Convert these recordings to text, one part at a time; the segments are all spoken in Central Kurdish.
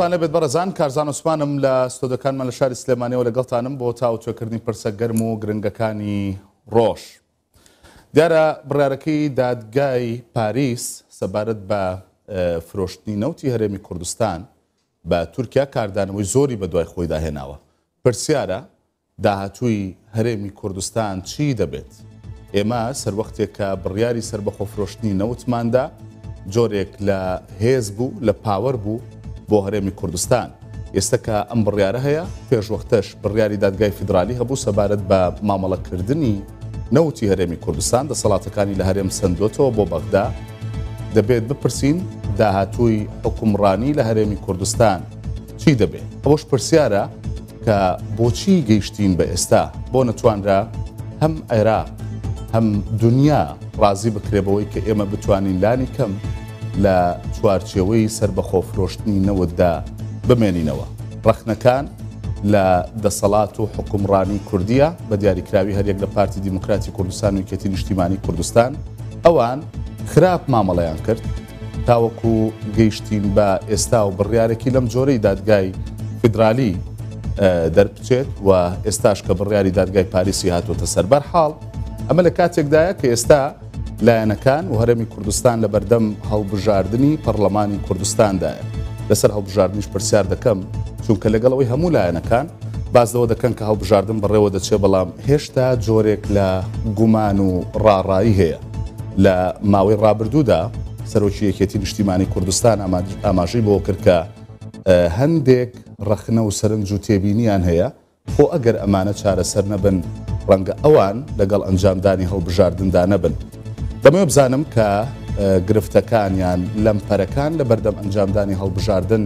سپاسمان لەبێت بەرەزان کارزان عوسمانم لە ستۆدەکانمان لە شاری سلێمانەوە لەگەڵتانم بۆ تاوتوێکردنی پرسە گەرم و گرنگەکانی ڕۆژ. دیارە بڕارەکەی دادگای پاریس سەبارەت بە فرۆشتنی نەوتی هەرێمی کوردستان بە تورکیا کاردانەوەی زۆری بە دوای خۆی داهێناوە. پرسیارە داهاتووی هەرێمی کوردستان چی دەبێت؟ ئێمە سەروەختێک کە بڕیاری سەر بەخۆفرۆشتنی نەوتماندا جۆرێک لە هێز بوو لە پاوەەر بوو بۆ هەرێمی کوردستان ئێستا کە ئەم بڕیاە هەیە پێشوەختەش بڕیاری دادگای فیدرالی هەبوو سەبارەت بە مامەڵەکردنی نەوتی هەرێمی کوردستان دەسەڵاتەکانی لە هەرێم سندوتەوە بۆ بەغدا دەبێت بپرسین داهاتووی حکومڕانی لە هەرێمی کوردستان چی دەبێت ئەوەش پرسیارە کە بۆچی گەیشتین بە ئێستا بۆ نەتوانرا هەم عێراق هەم دنیا ڕازی بکرێبەوەی کە ئێمە بتوانین لانی کەم لە چوارچێوەی سربەخۆفرۆشتنی نەوەدا بمێنینەوە ڕخنەکان لە دەسەڵات و حکومڕانی کوردیە بە دیاریکراوی هەرێک لە پارتی دیموکراتی کوردستان و کێتی نیشتیمانی کوردستان ئەوان خراپ مامەڵەیان کرد تاوەکو گەیشتین بە ئێستا و بڕیارێکی لەم جۆرەی دادگای فدرالی دەربچێت و ئێستاش کە بڕیاری دادگای پاریسی هاتوۆتە سەربەر حاڵ ئەمە لە کاتێکدایە کە ئێستا لایەنەکان و هەرمی کوردستان لە بەردەم هەڵبژاردننی پەرلەمانی کوردستاندایە لەسەر هەڵبژاردنیش پرسیار دەکەم چونکە لەگەڵەوەی هەموو لایەنەکان بازەوە دەکەن کە هەڵبژاردن بڕێوە دەچێ بەڵام هێشتا جۆرێک لە گومان و ڕاڕایی هەیە لە ماوەی ڕابردوودا سەرۆکی یەکێتی نیشتیمانی کوردستان ئاماژەی بۆ کردکە هەندێک ڕخنە و سەرنج و تێبینیان هەیە بۆ ئەگەر ئەمانە چارەسەر نەبن ڕەنگە ئەوان لەگەڵ ئەنجامدانی هەڵبژاردندا نەبن دەمەوە بزانم کە گرفتەکانیان لەمپەرەکان لە بەردەم ئەنجامدانی هەڵبژاردن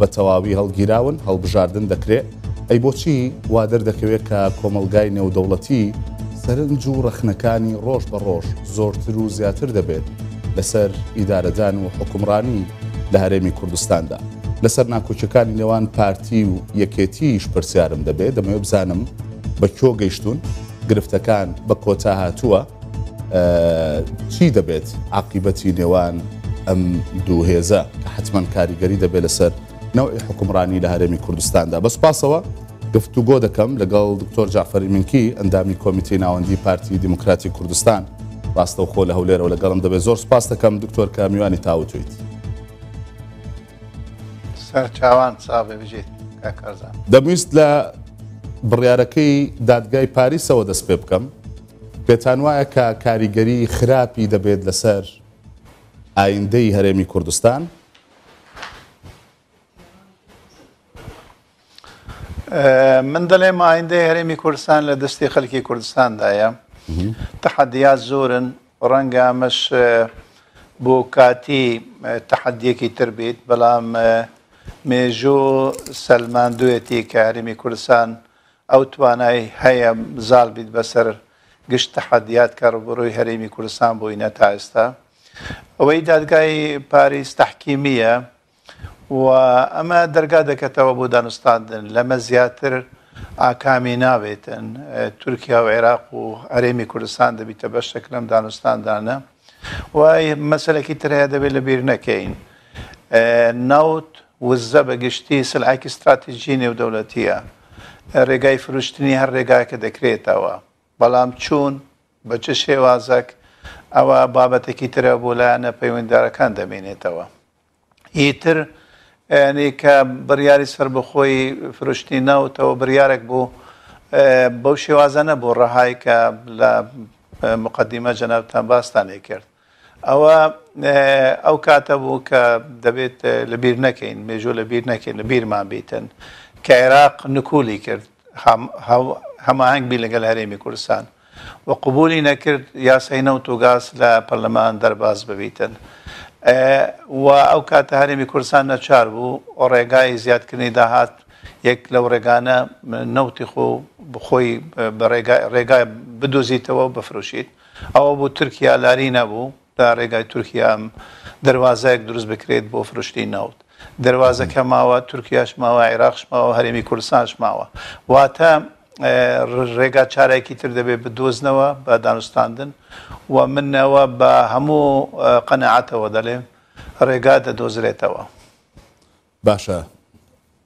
بە تەواوی هەڵگیراون هەڵبژاردن دەکرێت ئەی بۆچی وادر دەکەوێت کە کۆمەلگای نێودەوڵەتی سەرنج و ڕەخنەکانی ڕۆژ بە ڕۆژ زۆرتر و زیاتر دەبێت لەسەر ئیدارەدان و حکومڕانی لە هەرێمی کوردستاندا لەسەر ناکۆچەکانی نێوان پارتی و یەکێتیش پرسیارم دەبێت دەمەوێ بزانم بە کۆ گەیشتون گرفتەکان بە کۆتا هاتووە چی دەبێت عقیبەتی نێوان ئەم دوو هێزە کە حتمما کاریگەری دەبێت لەسەر نەوەی حکومڕانی لە هەرێمی کوردستاندا بەسپاسەوە گفتوگۆ دەکەم لەگەڵ دکتۆر جافەری منکی ئەندامی کۆمیتی ناوەندی پارتی دیموکراتی کوردستان ڕاستەو خۆ لە هەولێرەوە لەگەڵم دەبێت زۆر سپاس دەکەم دکتۆر کامیوانی تاوتیت چاوان ساێژێت دەمویست لە بڕیارەکەی دادگای پاریسەوە دەست پێ بکەم پێتان وایە کاریگری خرابی دبید لسر آینده ئایندەی هەرێمی کوردستان من دەڵێم آینده هرمی کردستان لدستی دەستی کردستان کوردستاندایە تحدیات زورن رنگ ئەمەش بو کاتی تحدیه کی تربیت بلام میجو سلمان دویتی که هرمی کردستان او توانای هیم زال بید بسر گشتە حەدیات کاربڕۆی هەرێمی کوردستان بووینە تا ئێستا ئەوەی دادگای پاریس تحکیمیە و ئەمە دەرگا دەکەتەوە بۆ دانوستاندن لەمە زیاتر ئاکامی ناوێتن تورکیا و عێراق و هەرێمی کوردستان دەبیتە بە شکلم دانوستاندانە وای مەسلەکی ترەیە دەبێت لە بیر نەکەین ناوت وزە بەگشتی سلعکی استراتیژی نێودەوڵەتیە ڕێگای فروشتنی هەر ڕێگایکە دەکرێتەوە بەڵام چوون بە چه شێوازەک ئەوە بابەتێکی ترە بۆ لایەنە پەیوەنددارەکان دەمێنێتەوە. ئیتر ینی کە بڕیاری سەر بخۆی فرشتی ناوتەوە بریارێک بوو بەو شێوازانە بۆ ڕەهای کە لە مقدیمە جەنابان باستانێ کرد. ئەوە ئەو کاتە بوو کە دەبێت لەبیر نەکەین مێژۆ لەبیر نەکەین لە بیرمان بیتن کە عێراق نکولی کرد هەماهنگبی لەگەل هەرێمی کوردستان و قوبولی نەکرد یاسای نەوت و گاز لە پەرلەمان دەرباز ببیتن و ئەو کاتە هەرێمی کوردستان نەچار بوو ڕێگای زیادکردنی داهات یەک لەو ڕێگانە نەوتی خۆ بخۆی ڕێگای بدۆزیتەوە بفرۆشیت ئەوە بۆ تورکیا لاری نەبوو دا ڕێگای تورکیا دەواازەیەک دروست بکرێت بۆ فرشتی ناوت دەواازەکە ماوە تورکیاش ماوە عێراقش ماوە هەرێمی کوردستانش ماوە واتە ڕێگا چارێکی تر دەبێت بدۆزنەوە بە دانوستاندن و منەوە بە هەموو قەنەعاتەوە دەڵێ ڕێگا دەدۆزرێتەوە باشە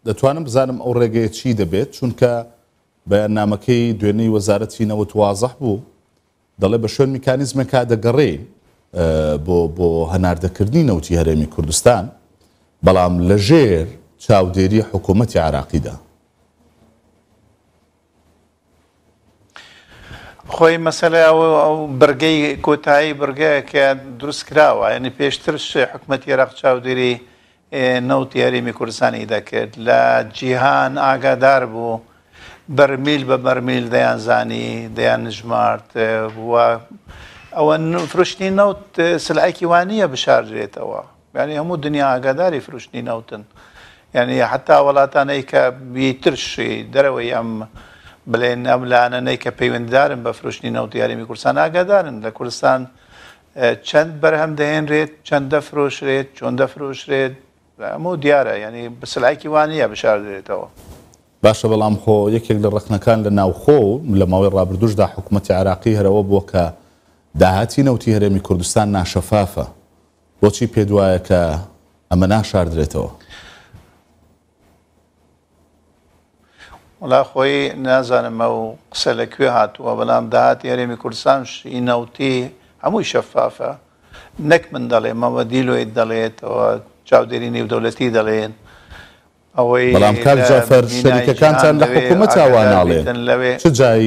دەتوانم بزانم ئەو ڕێگەیە چی دەبێت چونکە بەیاننامەکەی دوێنەی وەزارەتینەوە توازەح بوو دەڵێ بە شوێن میکانیزمێکا دەگەڕێ بۆ بۆ هەناردەکردنی نەوتی هەرێمی کوردستان بەڵام لەژێر چاودێری حکوومەتی عراقیدا خۆی مەسەلە ئەو بەرگەی کۆتایی بەرگەیەکە دروست کراوە ینی پێشترش حکومەت عێراق چاودێری نەوتیاریمی کوردستانی دەکرد لە جیهان ئاگادار بوو بەرمیل بە بەرمیل دەیان زانی دەیان نژمارد بووە ئەوە فرشتنی نەوت سلعکی وانە بشارجێتەوە یعنی هەموو دنیا ئاگاداری فروشتنی نەوتن یعنی حتا وڵاتانەی کە بیترشی دەرەوەی ئەم بڵێن ئەم لاانەی کە پەیوەنددارن بە فرشتنی نەوتیارێمی کورسان ئاگادارن لە کوردستان چەند بەرهەم دەهێنرێت چەندە فرۆشرێت چۆندە فرۆشرێت هەموو دیارە ینی بسلایکی وانە بشاردرێتەوە. باشە بەڵام خۆ یەکێک لە ڕخنەکان لە ناوخۆ لە ماوەی ڕابردوشدا حکوومەتتی عراقی هەرەوە بۆ کە داهاتی نەوتی هەرێمی کوردستان ناشەفافە بۆچی پێدوایە کە ئەمە ناشاردرێتەوە وڵا خۆی نازانمە و قسە لەکوێ هاتووە بەڵام داهات یاێمی کوردستان شینەوتی هەمووی شەفافە نەک من دەڵێ مەوە دیلۆی دەڵێتەوە چاودێری نێودەولەتی دەڵێن ئەوەی بەڵام کار جافەر شەریکەکانتان لە حکوومە چاوانناڵێن لەوێ چ جای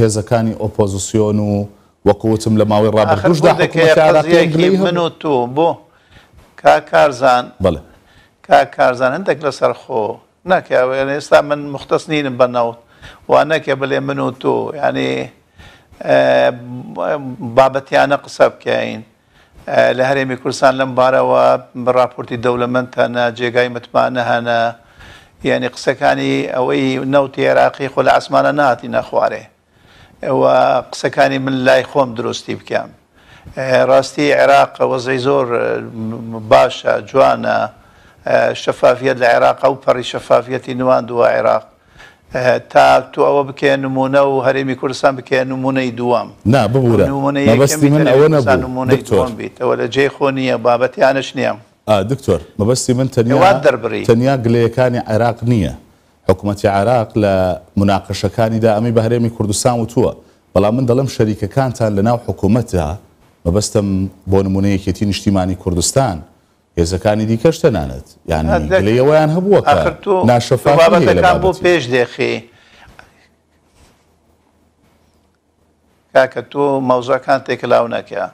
هێزەکانی ئۆپۆزیسیۆن و وەکوتم لە ماوەی ڕابردوشدا من و تۆ بۆ کا کارزان کارزان هەندێک لەسەر خۆ يعني ئێستا من مختەسنینم بەنەوت يعني، آه، آه، و نەکێ بڵێ من يعني و تۆ ینی بابەتیانە قسە بکەین لە هەرێمی کورسان لەم بارەوە بڕاپۆرتی دەولەمەندتەنە جێگای متمانە هەنە یعنی قسەکانی ئەوەی نەوت عێراقی خۆ لە ئاسمانە ناتی نەخوارێ ئەوە قسەکانی من لای خۆم درستی بکەم ڕاستی آه، عێراق وەزەی زۆر باشە شەفافیت لە عێراق و پەڕی شەفافەتی نوان دووە عێراق تا تو ئەوە بکەن نمونە و هەرێمی کوردستان بکەن نمونەی دوام بیتەوە لە جێ خۆ نییە بابەتیانش نییە دکتۆر مەبستی من تەنیوان دەربڕی تەنیا گلەیەکانی عێراق نییە حکوومەتتی عراق لە مناقەشەکانیدا ئەمی بە هەرێمی کوردستان و تووە بەڵام من دەڵم شەریکەکانتان لەناو حکوومەتدا مەبەستم بۆ نمونەیەکێتی نیشتیمانی کوردستان هێزەکانی دیکەش تەنانەت یانەوەیان هەبووە ناشەفاەکان بۆ پێش دێخی کاکە تۆ مەوزەکان تێک لاو نەکە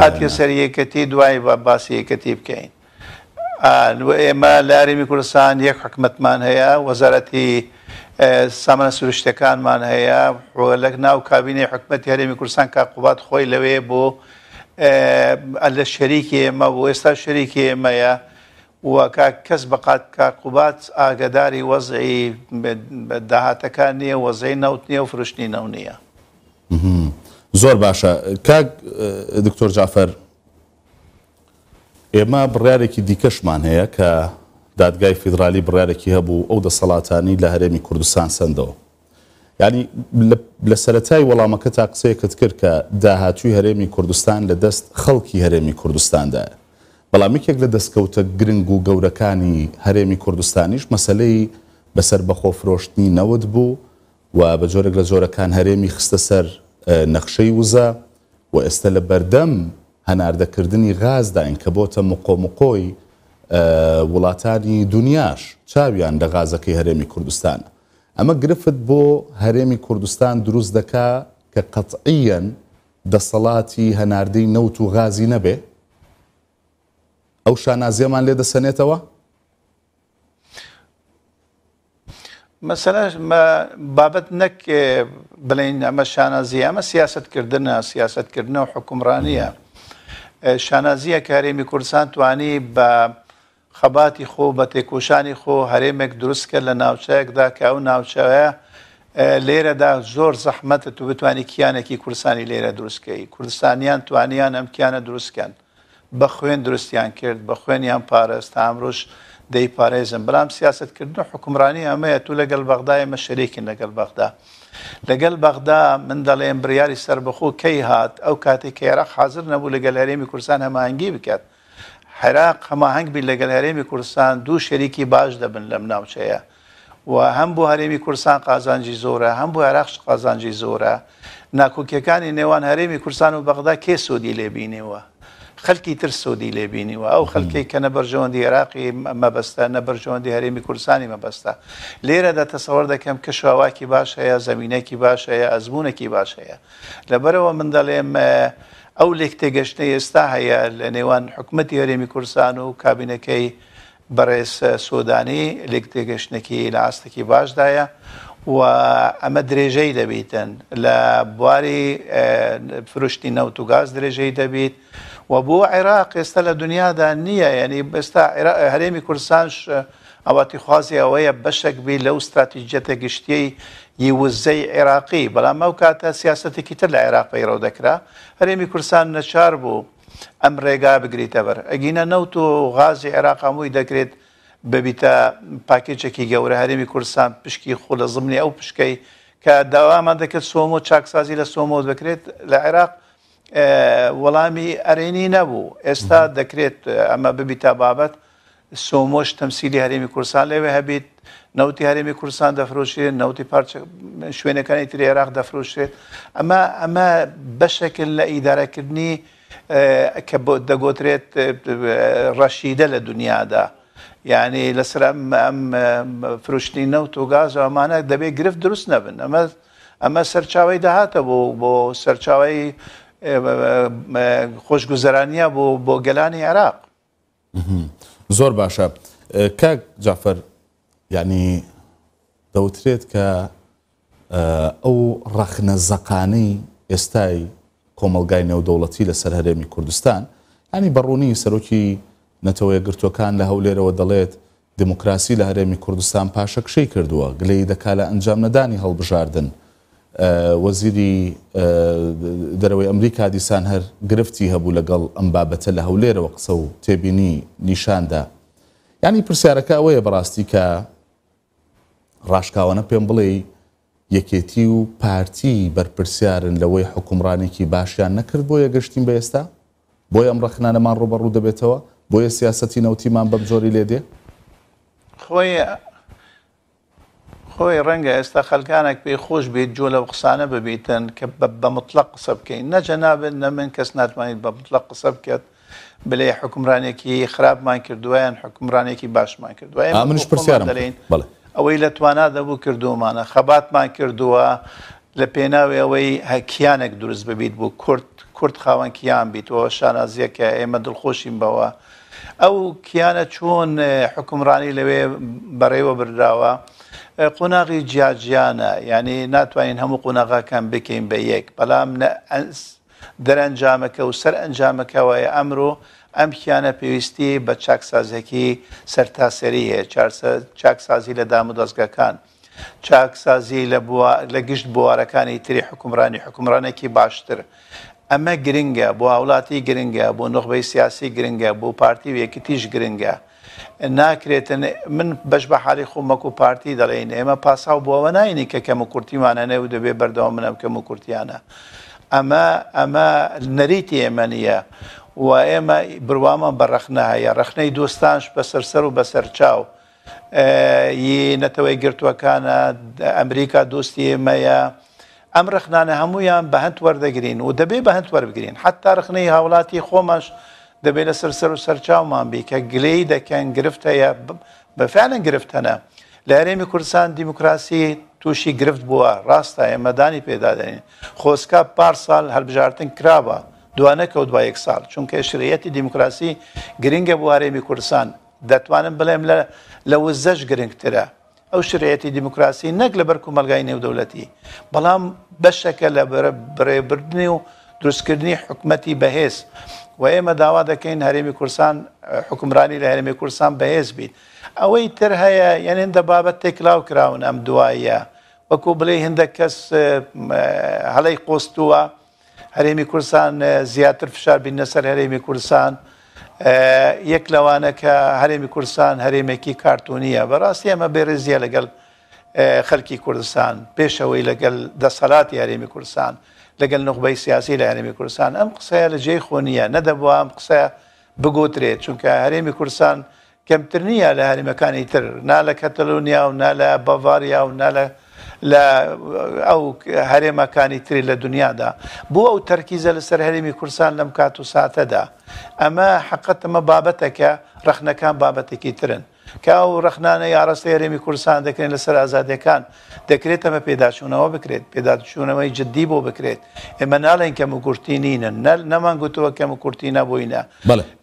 هااتکە سەر یەکەتی دوای بە باسی یەکەتی بکەین ئێمە لاریمی کوردستان یەک حکومتمان هەیە وەزارەتی سامانە سروشتەکانمان هەیە ڕۆلەک ناو کابینەی حکومەتی هەرێمی کوردستان کا قوبات خۆی لەوێ بۆ لە شەریکی ئێمە بۆ ئێستا شەریکی ئێمەیە و کەس بەقات کاقوبات ئاگداری وەزعی داهاتەکان نییە وەزەی نەوت نییە و فرشتنی نەو نییە زۆر باشە کاک دکتۆر جافەر ئێمە بڕارێکی دیکەشمان هەیە کە دادگای فیدرالی بڕارێکی هەبوو ئەو دەسەڵاتانی لە هەرێمی کوردستان سندەوە ینی لە سەتای وەڵامەکە تا قسەیەکت کرد کە داهاتوی هەرێمی کوردستان لە دەست خەڵکی هەرێمی کوردستاندایە بەڵامێکێک لە دەستکەوتە گرنگ و گەورەکانی هەرێمی کوردستانیش مەسلەی بەسەر بەخۆ فرۆشتنی نەوت بوو و بە جۆرێک لە زۆرەکان هەرێمی خستە سەر نەخشەی وزە و ئێستا لە بەردەم هەناردەکردنی غازداین کە بۆتە مقۆمقۆی وڵاتانی دنیاش چاویان لە غازەکەی هەرێمی کوردستانە ئەمە گرفت بۆ هەرێمی کوردستان دروست دەکا کە قەتعیەن دەسەڵاتی هەناردەی نەوت و غازی نەبێ ئەو شانازیەمان لێ دەسەنێتەوە مەسەرش بابەت نەک بڵین ئەمە شانازی ئەمە سیاستکردنە سیاستکردنە و حکومڕانیە شانازیە کارێمی کوردستان توانی بە خەباتی خۆ بە تێکۆشانی خۆ هەرێمێک دروستکە لە ناوچەیەکدا کە ئەو ناوچەیە لێرەدا زۆر زەحمەتە تو بتانی کیانێکی کوردستانی لێرە دروستکەی کوردستانیان توانیان ئەمکیانە دروستکەن بە خوێن درستیان کرد بە خوێنیان پارێست ئامرۆژ دەی پارێزم بەام سیاستکردن حکمرانی ئەمەیە تو لەگەڵ بەغدای مە شەریکن لەگەڵ بەغدا. لەگەل بەغدا من دەڵێن بریاری سربەخۆ کەی هات ئەو کاتی کێرە حاضر نەبوو لەگەل هەرێمی کورسان هەماهنگگی بکات عێراق هەماهنگ بی لەگەل هەرێمی کوردستان دوو شەریکی باش دەبن لەم ناوچەیە و هەم بۆ هەرێمی کوردستان قازانجی زۆرە هەم بۆ عێراقش قازانجی زۆرە ناکۆکیەکانی نێوان هەرێمی کوردستان و بەغدا کێ سودی لێبینەوە خەلکی تر سودی لێبینیوە ئەو خەلکی کە نەبەرژەوەندی عێراقی مەبەستە نەبەرژەوەندی هەرێمی کوردستانی مەبەستە لێرە دا تەسەوەەر دەکەم کە شواواکی باش هەیە زمینەکی باش هەیە ئەزمونێکی باش هەیە لەبەرەوە من دەڵێم ئەو لێک تێگەشتەی ئێستا هەیە لە نێوان حکوومەتتی هەرێمی کورسان و کابینەکەی بەڕێز سۆدانی لێک تێگەشتێکی لە ئاستێکی باشدایە و ئەمە درێژەی دەبیتن لە بواری فرشتی نەوت و گاز درێژەی دەبیت و بۆ عێراق ئێستا لە دنیادا نییە ینی ئێستا هەرێمی کورسانش ئەواتی خوازی ئەوەیە بەشێک بی لەو استراتیجیەتە گشتەی ی وزەی عێراقی بەڵام ئەو کاتە سیاستێکی تر لە عێراقی ڕەودەکرا هەرێمی کورسان نەچار بوو ئەم ڕێگا بگریتە بەر ئەگینە نەوت و غازی عێراقامووی دەکرێت ببیتە پاکێجێکی گەورە هەرێمی کورسان پشکی خۆ لە زمنی ئەو پشکەی کە داوامان دەکرد سۆمە و چاکسازی لە سۆمە دەکرێت لە عێراق وەڵامی ئەرێنی نەبوو ئێستا دەکرێت ئەمە ببیتە بابەت سۆمۆش تەمسیلی هەرێمی کورسان لەوێ هەبیت نەوتی هەرێمی کورسان دەفرۆشێت نەوتی پارچە شوێنەکانی تری عێراق دەفرۆشێت ئەمە ئەمە بەشێکن لە ئیدارەکردنی کە دەگۆترێت ڕەشیدە لە دنیادا. یعنی لەسرە ئەم فروشتنی نەوت و گاز و ئەمانە دەبێت گرفت دروست نەبن ئەمە ئەمە سەرچاوی داهاتە بۆ بۆ سەرچاوی خۆشگوزەرانیە بۆ بۆ گەلانی عێراق زۆر باشە کاک جافەر ینی دەوترێت کە ئەو ڕەخنە زەقانەی ئێستای کۆمەلگای نێودەوڵەتی لە سەر هەرێمی کوردستان ئەنی بەڕوونی سەرۆکی نەتەوەی گرتوەکان لە هەولێرەوە دەڵێت دموکراسی لە هەرێمی کوردستان پاشەکشەی کردووە گلەی دەکا لە ئەنجام نەدانی هەڵبژاردن وەزیری دەرەوەی ئەمریکا دیسان هەر گرفتی هەبوو لەگەڵ ئەم بابەتە لە هەولێرەوە قسە و تێبینی نیشاندا ینی پرسیارەکە ئەوەیە بەڕاستی کە ڕاشکاوانە پێم بڵێ یەکێتی و پارتی بەرپرسیارن لەوەی حکومڕانێکی باشیان نەکرد بۆ یەگەشتین بە ئێستا بۆی ئەم ڕخنانەمان ڕوبەڕوو دەبێتەوە بۆیە سیاستی نەوتیمان بەم زۆری لێدێ خۆی خۆی ڕەنگە ئێستا خەلکانێک پێی خۆش بێت جۆ لە قسانە ببیتن کە بە مطلق قسە بکەین نەجە نابن نە من کەس ناتوانیت بە مطلق قسە بکات بلێ حکمرانێکی خراپمان کردوایان حکمرانێکی باشمان کردوای منش پرسیارم ئەوەی لە توانا دەبوو کردومانە خەباتمان کردووە لە پێناوی ئەوەی هەکیانێک دروست ببیت بوو کورت کورت خاوەن کیان بیتەوە شانازیەکە ئێمە دڵخۆشیم بەوە ئەو کیانە چۆن حکمرانی لەوێ بەڕێوە بردراوە قۆناغی جیاجیانە ینی ناتوانین هەموو قۆناغاکان بکەین بە یەک بەڵام دەرەنجامەکە و سەر ئەنجامەکەوەیە ئەمڕۆ ئەم پیانە پێویستی بە چاکسازێکی سەرتاسەری هەیە چاکسازی لە دام و دەستگەکان. چاکسازی لە گشت بوارەکانی تری حکومڕانی حکومڕانێکی باشتر. ئەمە گرنگە بۆ وڵاتی گرنگە بۆ نخبەی سیاسی گرنگە بۆ پارتی و یەکتیش گرنگە. ناکرێتن من بەش بە حالی خۆمەک و پارتی دەڵێن ئێمە پاسا و بۆەوە نینی کە کەم و کورتیمانە نەو دەبێ بەردەوام منە کەم و کورتیانە ئەمە ئەمە نەریتی ئێمە نیە و ئێمە بڕوامە بە ڕەخنە هەیە ڕەخنەی دۆستانش بە سەرسەر و بە سەرچاو نەتەوەی گرتوەکانە ئەمریکا دۆستی ئێمەیە ئەم ڕخنانە هەمویان بە هەند وەردەگرین و دەبێ بە هەند وەربگرین حتا ڕخنەی هاوڵاتی خۆمەش دەبێت لە سەر سەر و سەرچاومان بی کە گلەی دەکەن گرفت هەیە بەفانە گرفتەنە لە هەرێمی کوردستان دیموکراسی تووشی گرفت بووە ڕاستە ئێمەدانی پێدادێنین خۆسکا پار سال هەلبژارتن کرابە دوانە کەوت با یەک ساڵ چونکە شرەتی دیموکراسی گرنگە بوارێمی کوردستان دەتوانم بڵێم لە وزەش گرنگترە ئەو شرەتی دیموکراسی نەک لە بەرکو مەلگای نێودەوڵەتی بەڵام بەشەکە لە بەرێبردنی و دروستکردنی حکومەتی بەهێز و ئێمە داوا دەکەین هەرێمی کورسان حکمرانی لە هەرێمی کورسان بەهێز بیت ئەوەی تر هەیە یەنێن دە بابەت تێکلااو کراون ئەم دوایە وەکو بڵێ هندە کەس هەڵی قۆستووە هەرێمی کورسان زیاتر فشار بین لەسەر هەرێمی کورسان یەک لەوانە کە هەرێمی کورسان هەرێمێکی کارتونیە بەڕاستی ئەمە بێرزیە لەگەڵ خەلکی کوردستان پێشەوەی لەگەل دەسەڵاتی هەرێمی کورسان لەگەل نخبەی سیاسی لە هەرێمی کوردستان ئەم قسەیە لە جێی خۆنیە نەدەبووە ئەم قسە بگوترێت چونکە هەرێمی کوردستان کەمتر نییە لە هەریمەکانی تر نا لە کەتەلونیا و نا لە بەڤاریا و نا لە لە ئەو هەرێمەکانی تری لە دنیادا بۆ ئەو تەرکیزە لەسەر هەرێمی کورسان لەم کات و ساتەدا ئەمە حقەت ئەمە بابەتەکە ڕخنەکان بابەتێکی ترن کا و ڕخنانە یاڕستی هەرێمی کوردستان دەکرێن لەسەر ئازادەکان دەکرێت ئەمە پێداچوونەوە بکرێت پێداچوونەوەی جددی بۆ بکرێت ئێمە ناڵێن کەم و کورتی نینە نەمان گوتەوە کەم و کورتی نەبووینە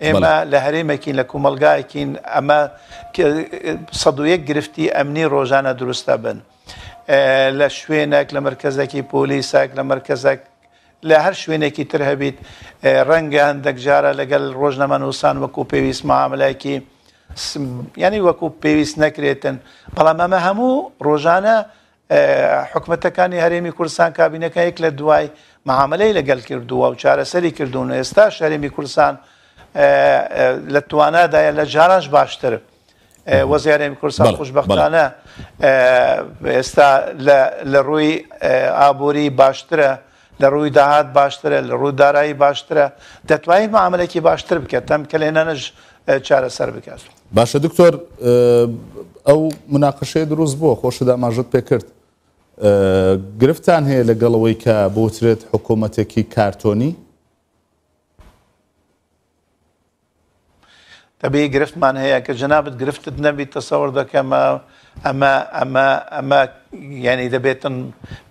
ئێمە لە هەرێمەکین لە کومەلگایەکین ئەمە سەدوەک گرفتی ئەمنی ڕۆژانە دروستە بن. لە شوێنێک لە مرکزێکی پۆلیساک لە مرکزێک لە هەر شوێنێکی تر هەبیت ڕەنگە هەندێک جارە لەگەل ڕۆژنەمە نووسان وەکو پێویست معاملایکی ینی وەکو پێویست نەکرێتن بەڵام ئەمە هەموو ڕۆژانە حکومەتەکانی هەرێمی کوردستان کابینەکە یەک لە دوای معاملەی لەگەل کردووە و چارەسەری کردوون ئێستا شەرێمی کوردستان لە توانادایە لە جارانش باشتر وەزیارێمی کوردستان خوشببختانە ئێستا لە ڕووی ئابووری باشترە لە ڕووی داهات باشترە لە ڕوو دارایی باشترە دەتوانین معاملێکی باشتر بکە تەم کە لێنەنەش چارەسەر بکات. باشە دکتۆر ئەو مناقشەی دروست بووە خۆشدا ماژت پێکرد گرفتان هەیە لەگەڵەوەی کە بۆترێت حکوومەتێکی کارتۆنی تەبێ گرفتمان هەیە کە جنابەت گرفتت نەبی تەسەوەر دەکەمە ئەمە ئەمە ئەمە یعنی دەبێتن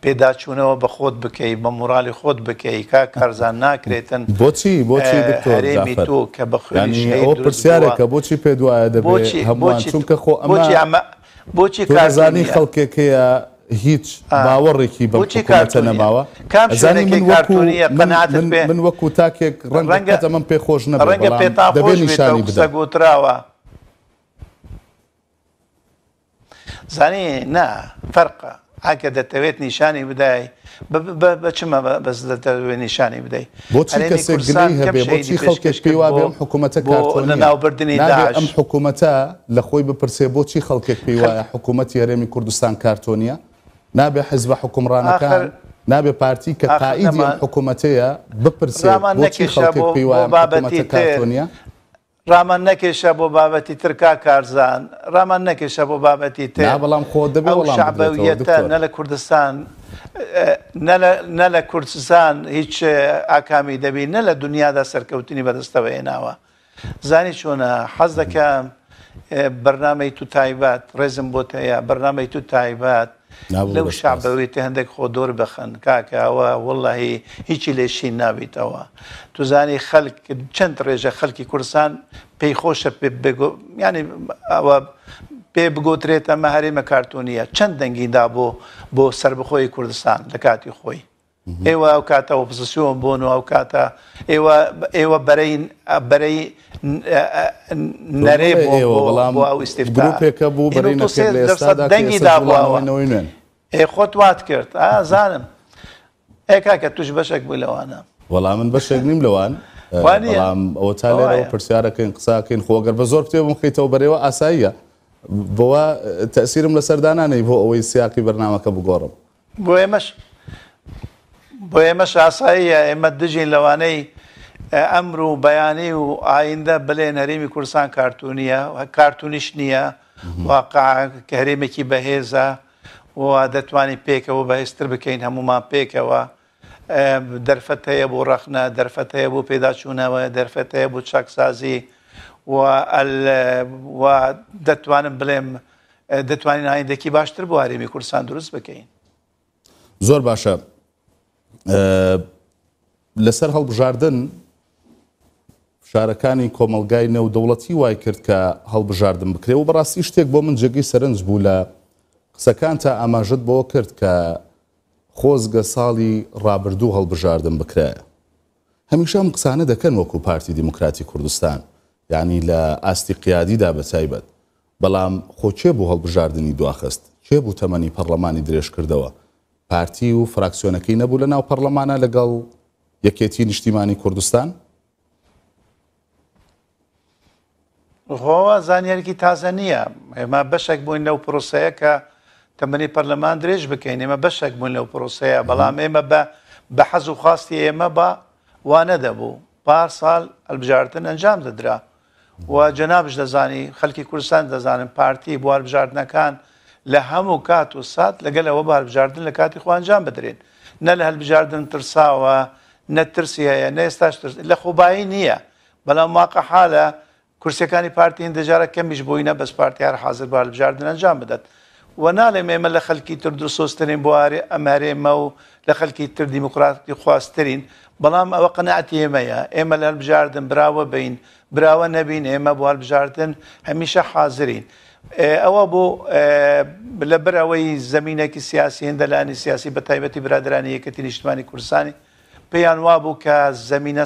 پێداچوونەوە بە خۆت بکەی بە مورالی خۆت بکەی کا کارزان ناکرێتن بۆچی بۆچی هەرێمی تۆ کە بەخێ پرسیارێکە بۆچی پێ دوایە دەبێت هەمووان چونکە خۆ ئەمە بۆچی کارزانی خەڵکێکەیە هیچ باوەڕێکی بەچە نەماوە من وەکو تاکێک ڕەنگەمە پێ خۆش نە ڕەنگە پێتاۆشانی گوتراوە زانی نا فەرقە ئاکە دەتەوێت نیشانی بدای بچمە بەس دەتەوێت نیشانی بدەی بۆچی خەڵکێشکی وا بێم حکوومەتە ناوبردننی ئەم حکوومەتە لە خۆی بپرسێ بۆچی خەڵکێک پێی وایە حکوومەت یارێمی کوردستان کارتۆنیە نابێ حزب حکومڕانەکان نابێ پارتی کە قائیدی حکوومەتەیە بپرسێمانەکەشە ڕامان نەکێشە بۆ بابەتی ترکا کارزان ڕامان نەکێشە بۆ بابەتی تێ بەڵام خۆ دەبێتە نە لە کوردستان نە لە کورسستان هیچ ئاکامی دەبی نە لە دنیادا سەرکەوتنی بەدەستەوە هێناوە زانی چۆنە حەز دەکەم بەرنمەی تو تایبات ڕێزم بۆت هەیە بەرنمەی تو تایبات لەو شعبەوێتی هەندێک خۆ دۆر بخەن کاکەوە وڵی هیچی لێشی نابیتەوە توزانی خەک چەند ڕێژە خەلکی کوردستان پێی خۆشە ینی ئەوە پێ بگۆترێت ئەمە هەرێمە کارتونیە چەند دەنگیدا بۆ بۆ سربخۆی کوردستان لە کاتی خۆی ئێوە ئەو کاتە ئۆپزیسیۆن بۆن و ئەو کاتە ئێوە ئێوە بەرەین بەرەی نەرێ بەڵام ئەو ئیسێکە بوو دەنگی دابووەوەن ئێ خۆت وات کرد ئازانم ئێکا کە توش بەشێک بوو لەوانە وەڵام من بەشێک نیم لەوان ئەوە تا لێرەوە پرسیارەکەین قساکەین خۆگەر بە زۆر کتێبم خیتەوە بەرێەوە ئاساییە بەوە تەسیرم لە سەردانانەی بۆ ئەوەی سیاقی بەرنامەکە بگۆڕم بۆ ئێمەش بۆ ئێمەش ئاساییە ئێمە دژین لەوانەی ئەمر و بەیانی و ئایندە بڵێن هەرێمی کورسان کارتونیە کارتونیش نییە واقع کە هەرێمێکی بەهێزە و دەتوانانی پێکەوە بەهێزتر بکەین هەمومان پێکەوە دەرفەت هەیە بۆ ڕەخنە دەرفەت هەیە بۆ پێداچوونەوە دەرفەت هەیە بۆ چاکسازی و دەتوانم بڵێم دەتوانین ئایندێکی باشتر بۆ هەرێمی کورسان دروست بکەین زۆر باشە لەسەر هەڵبژاردن شارەکانی کۆمەلگای نەودەوڵەتی وای کرد کە هەڵبژاردن بکرێ و بەڕاستی شتێک بۆ من جێگەی سەرنج بوو لە قسەکان تا ئاماژت بۆ کرد کە خۆزگە ساڵی ڕابردوو هەڵبژاردن بکرێ هەمیشە ئەم قسانە دەکەن وەکو پارتی دیموکراتی کوردستان یعنی لە ئاستی قیادیدا بەتایبەت بەڵام خۆچێ بوو هەڵبژاردننی دواخست چێ بوو تەمەنی پەرلەمانی درێژ کردەوە پارتی و فراکسیۆنەکەی نەبوو لە ناو پەرلەمانە لەگەڵ یەکێتی نیشتیمانی کوردستان ڕۆوە زانیارێکی تازە نییە ئێمە بەشێک بووین لەو پرۆسەیە کە تەمەنی پەرلەمان درێژ بکەین ئێمە بەشێک بوون لەو پرۆسەیە بەڵام ئێمە بە بە حەز و خاستی ئێمە بە وانە دەبوو پار ساڵ ئەلبژارتن ئەنجام دەدرا و جەنابش دەزانی خەلکی کوردستان دەزانن پارتی بواربژاردنەکان لە هەموو کات و سات لەگەل ئەوە باربژاردن لە کاتی خوانجان بدرێن نە لە هەلبژاردن ترساوە نەترسی هەیە نێستاش لە خوبایی نییە بەڵام ماقع حالە کورسەکانی پارتین دەجارە کەمیش بووینە بەس پارتیار حاضر باربژاردن ئەنجام بدات و ناڵێ ئێمە لە خەلکی تر درسۆسترین بوارێ ئەمارێمە و لە خەلکی تر دیموکراتی خواستترین بەڵام ئەوە قەنەعەتی ئێمەیە ئێمە لە هەلبژاردن براوە بین براوە نەبین ئێمە بواربژاردن هەمیشە حاضرین. ئەوە بۆ لە برەوەی زمینینێکی سیاسی هێندەلانی سیاسی بە تایبەتی برادرانی یەکەتی نیشتمانی کوردستانی پێیان وا بوو کە زمینە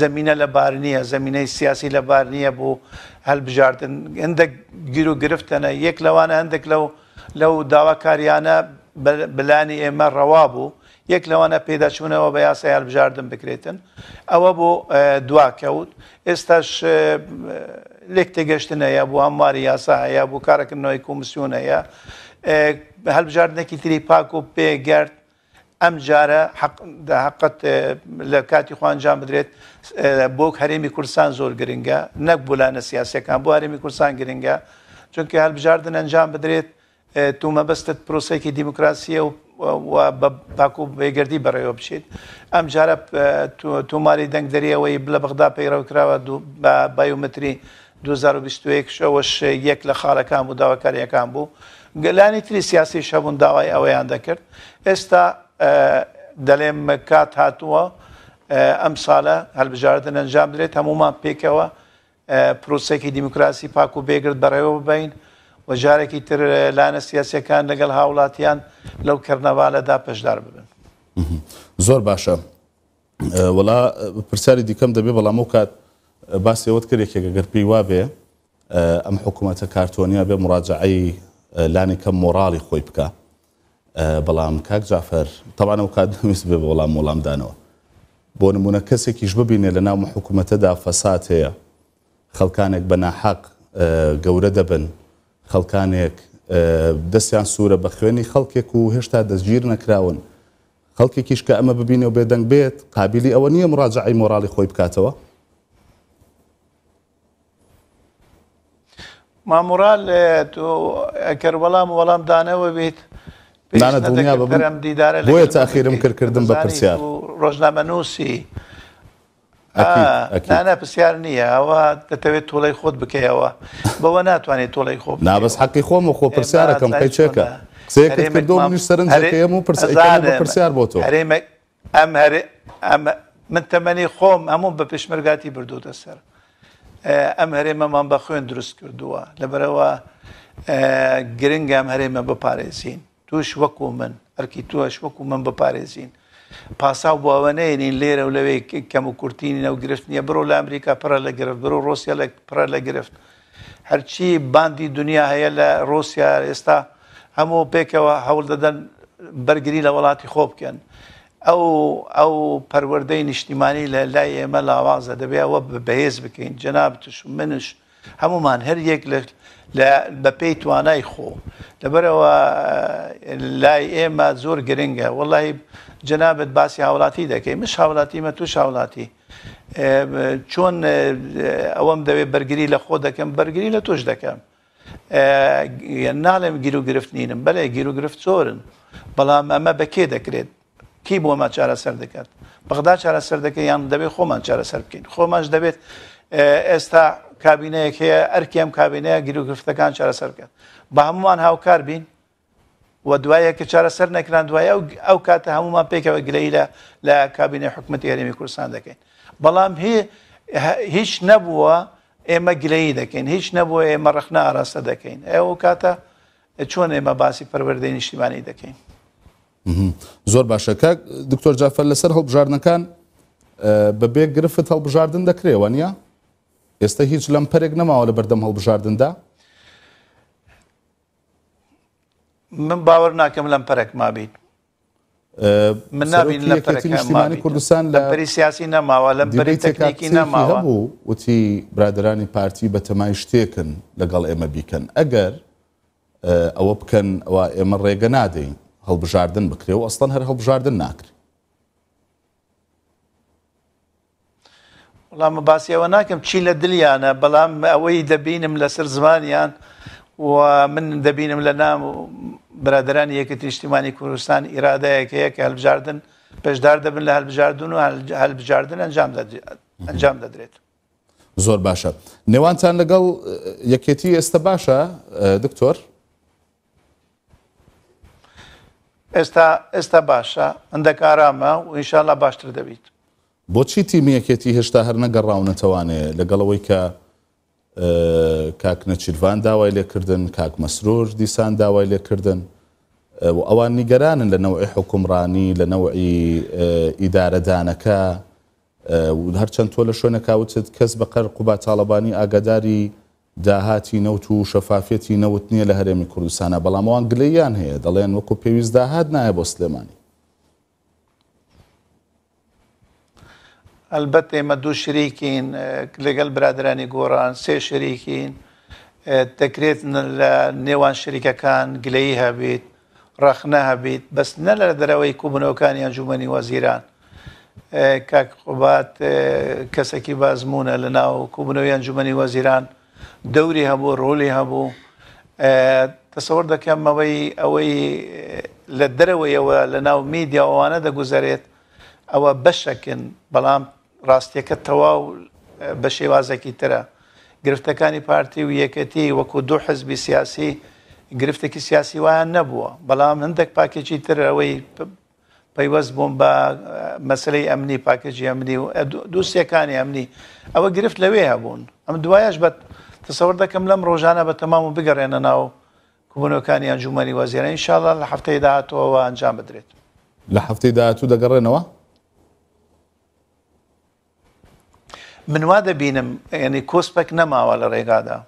زمینە لەبار نییە زمینەی سیاسی لەبار نییە بۆ هەلبژاردن هەندێک گیر و گرفتەنە یەک لەوانە هەندێک لەو لەو داواکاریانە بلانی ئێمە ڕەوا بوو یەک لەوانە پێداچوونەوە بە یاسای هەلبژاردن بکرێتن ئەوە بۆ دواکەوت ئێستاش لێک تێگەشتن هەیە بوو هەمواری یاسا هەیە بوو کارەکردنەوەی کۆمسیون هەیە هەلبژاردنێکی تری پاک و پێگەرت ئەم جارە حقت لە کاتی خوانجان بدرێت بۆک هەرێمی کورسان زۆر گرنگە نەک بولانە سیاسەکان بۆ هەرێمی کورسان گرنگە چونکە هەلبژاردن ئەنجام بدرێت تومە بەستت پرۆسێکی دیموکراسیە و بە پاکو بێگردی بەڕێوە بچیت ئەم جارە تۆماری دەنگدەریەوەی لە بەغدا پەیڕەوکراوە بایومتری 2021 شەوەش یەک لە خاڵەکان و داواکاریەکان بوو گەلانی تری سیاسی شەبوون داوای ئەوەیان دەکرد ئێستا دەڵێم کات هاتووە ئەم ساڵە هەلبژارەتن ئەنجام درێت هەمومان پێکەوە پرۆسێکی دیموکراسی پاک و بێگرت بەڕێوە ببین و جارێکی تر لاەنە سیاسەکان لەگەڵ هاوڵاتیان لەو کەرنەوالەدا پشدار ببن زۆر باشە وڵا پرسیاری دیکەم دەبێ بەڵام و کات باسیەوەت کرێکێک گەر پێی وا بێ ئەم حکوومەتە کارتۆنیا بێ مراجعایی لانی کەم مۆراڵی خۆی بکە بەڵام کاک جافەر تەوانەوە کات دەویست بێ بەڵام وەڵامدانەوە بۆ نمونە کەسێکیش ببینێ لە ناو حکوومەتەدا فەسات هەیە خەڵکانێک بە ناحق گەورە دەبن خەڵکانێک دەستیان سوورە بە خوێنی خەڵکێک و هێشتا دەستگیر نەکراون خەڵکێکیش کە ئەمە ببینێ و بێدەنگ بێت قابلی ئەوە نییە مراجعی مۆرالی خۆی بکاتەوە مامورال تۆ ئەکەر وەڵام وەڵام دانەوە بێت دنیام دیدارە بۆیە تاخیرم کردکردم بە پرسیار ڕۆژنامە نووسی نانە پرسیار نییە ئەوە دەتەوێت تۆڵی خۆت بکەیەوە بەوە ناتوانێت تۆڵی خۆ نابەس حەقی خۆم و خۆ پرسیارەکەم قەیچەکە کردۆنی سەرنجەکەم و پرسیار بۆ تۆ ئەم من تەمەنی خۆم هەموو بە پێشمەرگاتی بردوتە سەر. ئەم هەرێمەمان بە خوێن دروست کردووە لەبەرەوە گرنگام هەرێمە بپارێزین توش وەکو من ئەرکی توش وەکو من بپارێزین پاساو باوەنەیەین لێرە و لەوێ کەم و کورتینی ئەو گرفت نیە بڕۆ لە ئەمریکا پڕە لە گرفت بڕۆ ڕۆسیە لە پڕە لە گرفت هەرچی باندی دنیا هەیە لە ڕۆسیا ئێستا هەموو پێکەوە هەوڵ دەدەن بەرگری لە وڵاتی خۆ بکەن ئەو ئەو پەروەەردەی نیشتیمانی لە لای ئێمە لاوازە دەبێ ئەوە بەهێز بکەین جەناب توش منش هەمومان هەر یەک بە پێی توانای خۆ لەبەرەوە لای ئێمە زۆر گرنگە وەڵی جەنابەت باسی هاوڵاتی دەکەی مش هاوڵاتیمە توش هاوڵاتی چۆن ئەوەم دەوێت بەرگری لە خۆ دەکەم بەرگری لە تۆش دەکەم ناڵێم گیر و گرفت نینم بەڵێ گیر و گرفت زۆرن بەڵام ئەمە بەکێ دەکرێت کی بۆمە چارەسەر دەکات بەغدا چارەسەر دەکە یان دەبێت خۆمان چارەسەر بکەین خۆمانش دەبێت ئێستا کابینەیەک هەیە ئەرکیم کابینەیە گیرروگرفتەکان چارەسەر بکات بە هەمووان هاوکار بین و دوایەکە چارەسەر نەکران دوایە ئەو کاتە هەمومان پێکەوە گلەی لە لە کابینە حکومەتی هەرێمی کوردستان دەکەین بەڵام هیچ نەبووە ئێمە گلەی دەکەین هیچ نەبووە ئێمە ڕخنا ئاراستە دەکەین ئێوە کاتە چۆن ئێمە باسی پەروەردەی نیشتیبانی دەکەین زۆر باشەکە دکتۆر جافەر لەسەر هەڵبژاردنەکان بەبێ گرفت هەڵبژاردن دەکرێەوە نیە ئێستا هیچ لەم پەرێک نەماوە لە بەردەم هەڵبژاردندا من باوەڕ ناکەم لەم پەرێک مابیت من نبین لەشتیمانی کوردستان لە پەری سیاسی نەماوە لەم بەری تەکنیکی نەماوە بوو وتی برادرانی پارتی بە تەمای شتێکن لەگەڵ ئێمە بیکەن ئەگەر ئەوە بکەن ئەوە ئێمە ڕێگە نادەین هەڵبژاردن بکرێ و ئەستان هەر هەڵبژاردن ناکرێت وڵام باسیەوە ناکەم چی لە دلیانە بەڵام ئەوەی دەبینم لەسەر زمانیان و من دەبینم لە نام و برادرانی یەکەتی شتیمانی کوردستان ئیرادەیەکە یەک هەلبژاردن پێشدار دەبن لە هەلبژاردون و هەلبژاردن ئەنجام دەدرێت. زۆر باشە نێوانتان لەگەڵ یەکێتی ئێستا باشە دکتۆر ئێستا ئێستا باشە هەندێک ئارامە و ئینشاالله باشتر دەبیت بۆچی تیمیەکێتی هێشتا هەر نەگەڕاونەتەوانێ لەگەڵەوەی کە کاک نەچیروان داوای لێکردن کاک مەسرۆر دیسان داوای لێکردن ئەوان نیگەرانن لە نەوەی حکومڕانی لە نەوەی ئیدارەدانەکە هەرچەند تۆ لە شوێنە کاوتت کەس بەقەر قوبا تاالبانی ئاگاداری داهاتی نەوت و شەفافەتی نەوت نییە لە هەرێمی کوردستانە بەڵامەوان گلەیان هەیە دەڵێن وەکو پێویست داهات نایە بۆ سلێمانی ئەلبەت ئێمە دوو شریکین لەگەل برادرانی گۆڕان سێ شریکین دەکرێت لە نێوان شریکەکان گلەی هەبیت ڕخنە هەبیت بەس نە لە دەرەوەی کوبنەوەکانی ئەنجومنی وەزیران کاک قوبات کەسێکی بازمونە لە ناو کوبنەوەی ئەنجومنی وەزیران دەوری هەبوو ڕۆلی هەبوو تەسەوەەر دەکەمەوەی ئەوەی لە دەرەوەیەوە لە ناو میدیاوانە دەگوزارێت ئەوە بەشەکن بەڵام ڕاستیەکە تەواو بە شێوازێکی ترە گرفتەکانی پارتی و یەکەتی وەکو دوو حزبی سیاسی گرفتێکی سیاسی وایان نەبووە بەڵام هەندێک پاکێکی ترەوەی پەیوەست بووم بە مەسلەی ئەمنی پاکەجی ئەمنی و دووسیەکانی ئەمنی ئەوە گرفت لەوێ هەبوون ئەم دوایش بە تەسەور دەکەم لەم ڕۆژانە بە تەمام و بگەڕێنە ناو کوبنەکانی ئەنجومەری وەزیێنەی شاڵە لە هەفتەی داهاتەوەەوە ئەنجام بدرێت لە هەفتەی داهاتوو دەگەڕێنەوە من وا دەبینم ینی کۆسپێک نەماوە لە ڕێگادا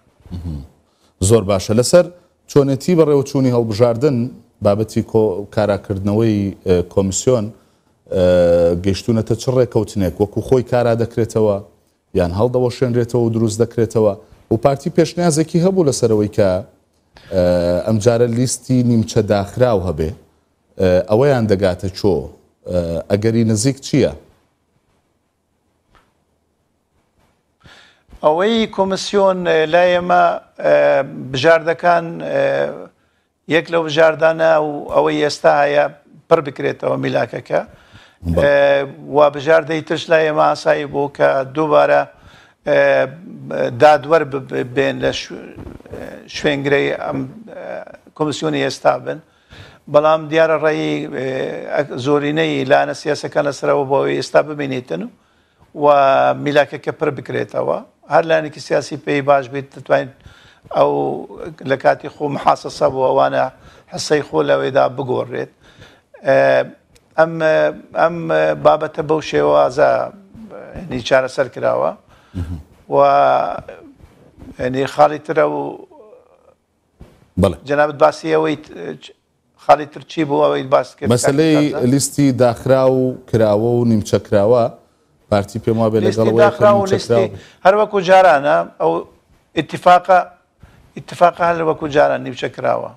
زۆر باشە لەسەر چۆنەتی بەڕێوەچوونی هەڵبژاردن بابەتی کاراکردنەوەی کۆمیسیۆن گەیشتونەتە چ ڕێککەوتنێک وەکو خۆی کارا دەکرێتەوە یان هەڵدەەوە شوێنرێتەوە و دروست دەکرێتەوە و پارتی پێشنیازێکی هەبوو لەسەرەوەی کە ئەمجارە لیستی نیمچە داخراو هەبێ ئەوەیان دەگاتە چۆ ئەگەری نزیک چییە؟ ئەوەی کۆمسیۆن لای ئێمە بژاردەکان یەک لەو بژاردانە و ئەوەی ئێستا هەیە پڕ بکرێتەوە میلاکەکە وا بژاردەی تش لای ئێمە ئاسایی بوو کە دووبارە دادوەەر بێن لە شوێنگرەی ئەم کۆمسیۆنی ئێستا بن بەڵام دیارە ڕێی زۆرینەی لانە سیاسەکە لەسەرەوە بۆەوەی ئێستا ببینێتن و و میلاکەکە پر بکرێتەوە هەر لانێکی سیاسی پێی باش بیت دەتوانین ئەو لە کاتی خۆ محاسەسە بۆ ئەوانە حسەی خۆ لەوێدا بگۆڕێت ئەم بابەتە بەو شێوازە نیچارە سەر کراوە و ینی خاڵی ترە و جەنابەت باسی ئەوەی خاڵی ترچی بوو ئەوەی باس کرد مەسلەی لیستی داخرا و کراوە و نیمچەکراوە پارتی پێم وا بێ لەگەڵ هەر وەکو جارانە ئەو اتفاقە اتفاق هەر وەکو جاران نیمچە کراوە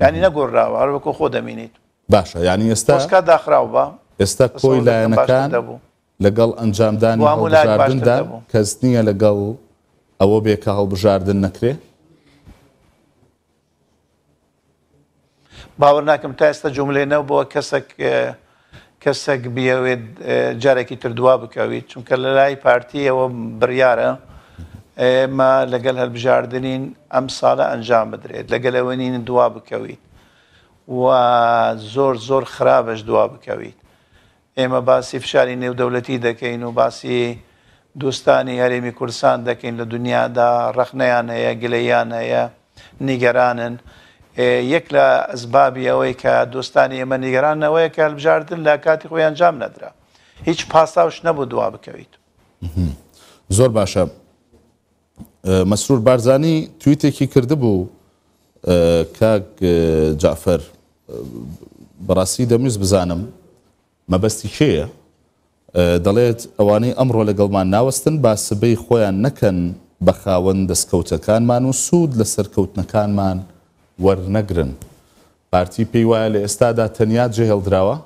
ینی نەگۆڕراوە هەر وەکو خۆ دەمینیت باشە ینی ئێستا داخراوە بە ئێستا کۆی لایەنەکان دەبوو لەگەڵ ئەنجامدانی هەڵبژاردندا کەس نییە لەگەڵ ئەوە بێ کە هەڵبژاردن نەکرێ باوە ناکەم تا ئێستا جملێنەوە بۆ کەسێک کەسێک بیاوێت جارێکی تردوا بکەویت چونکە لە لای پارتی ئەوە بڕیاە ئێمە لەگەل هەلبژاردنین ئەم ساڵە ئەنجام بدرێت لەگەل ئەوەنین دوا بکەویت و زۆر زۆر خراپەش دوا بکەویت ئێمە باسی فشاری نێودەوڵەتی دەکەین و باسی دوستانی هەرێمی کورسان دەکەین لە دنیادا ڕخنەیان هەیە گلەیان هەیە نیگەرانن یەک لە ئەزبابی ئەوەی کە دوستانی ئێمە نیگەرانەوەی کە هەبژاردن لە کاتی خۆیان جام نەدرا هیچ پاساوش نەبوو دوا بکەویت زۆر باشە مەسرور بارزانانی تویتێکی کردبوو کاک جافەر بەڕاستی دەمویست بزانم مەبەستی شەیە دەڵێت ئەوانەی ئەمڕۆ لەگەڵمان ناوەستن با سبەی خۆیان نەکەن بە خاوەن دەستکەوتەکانمان و سوود لە سەرکەوتنەکانمان وەرنەگرن پارتی پێی وایە لە ئێستادا تەنیا جێهێڵدراوە